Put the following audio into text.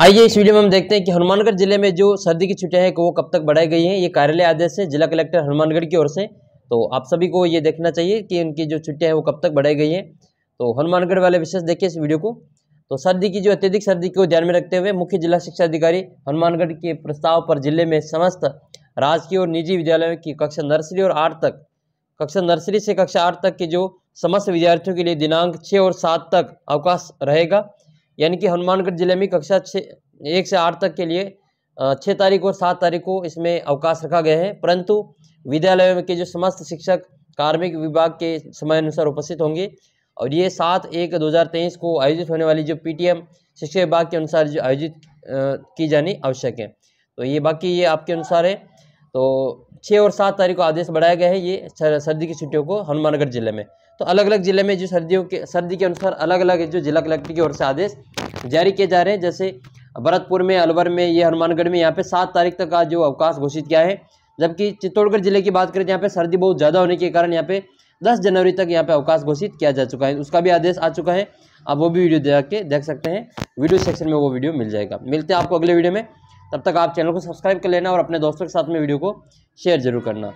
आइए इस वीडियो में हम देखते हैं कि हनुमानगढ़ जिले में जो सर्दी की छुट्टियां हैं वो कब तक बढ़ाई गई हैं ये कार्यालय आदेश है जिला कलेक्टर हनुमानगढ़ की ओर से तो आप सभी को ये देखना चाहिए कि उनकी जो छुट्टियां हैं वो कब तक बढ़ाई गई हैं तो हनुमानगढ़ वाले विशेष देखिए इस वीडियो को तो सर्दी की जो अत्यधिक सर्दी को ध्यान में रखते हुए मुख्य जिला शिक्षा अधिकारी हनुमानगढ़ के प्रस्ताव पर जिले में समस्त राजकीय और निजी विद्यालयों की कक्षा नर्सरी और आठ तक कक्षा नर्सरी से कक्षा आठ तक के जो समस्त विद्यार्थियों के लिए दिनांक छः और सात तक अवकाश रहेगा यानी कि हनुमानगढ़ जिले में कक्षा छः एक से आठ तक के लिए छः तारीख और सात तारीख को इसमें अवकाश रखा गया है परंतु विद्यालयों के जो समस्त शिक्षक कार्मिक विभाग के समय अनुसार उपस्थित होंगे और ये सात एक दो हज़ार तेईस को आयोजित होने वाली जो पीटीएम शिक्षा विभाग के अनुसार जो आयोजित की जानी आवश्यक है तो ये बाकी ये आपके अनुसार है तो छः और सात तारीख को आदेश बढ़ाया गया है ये सर्दी की छुट्टियों को हनुमानगढ़ जिले में तो अलग अलग जिले में जो सर्दियों के सर्दी के अनुसार अलग अलग जो जिला कलेक्टर की ओर से आदेश जारी किए जा रहे हैं जैसे भरतपुर में अलवर में ये हनुमानगढ़ में यहाँ पे सात तारीख तक का जो अवकाश घोषित किया है जबकि चित्तौड़गढ़ जिले की बात करें तो यहाँ पे सर्दी बहुत ज़्यादा होने के कारण यहाँ पे 10 जनवरी तक यहाँ पे अवकाश घोषित किया जा चुका है उसका भी आदेश आ चुका है आप वो भी वीडियो देख के देख सकते हैं वीडियो सेक्शन में वो वीडियो मिल जाएगा मिलते हैं आपको अगले वीडियो में तब तक आप चैनल को सब्सक्राइब कर लेना और अपने दोस्तों के साथ में वीडियो को शेयर जरूर करना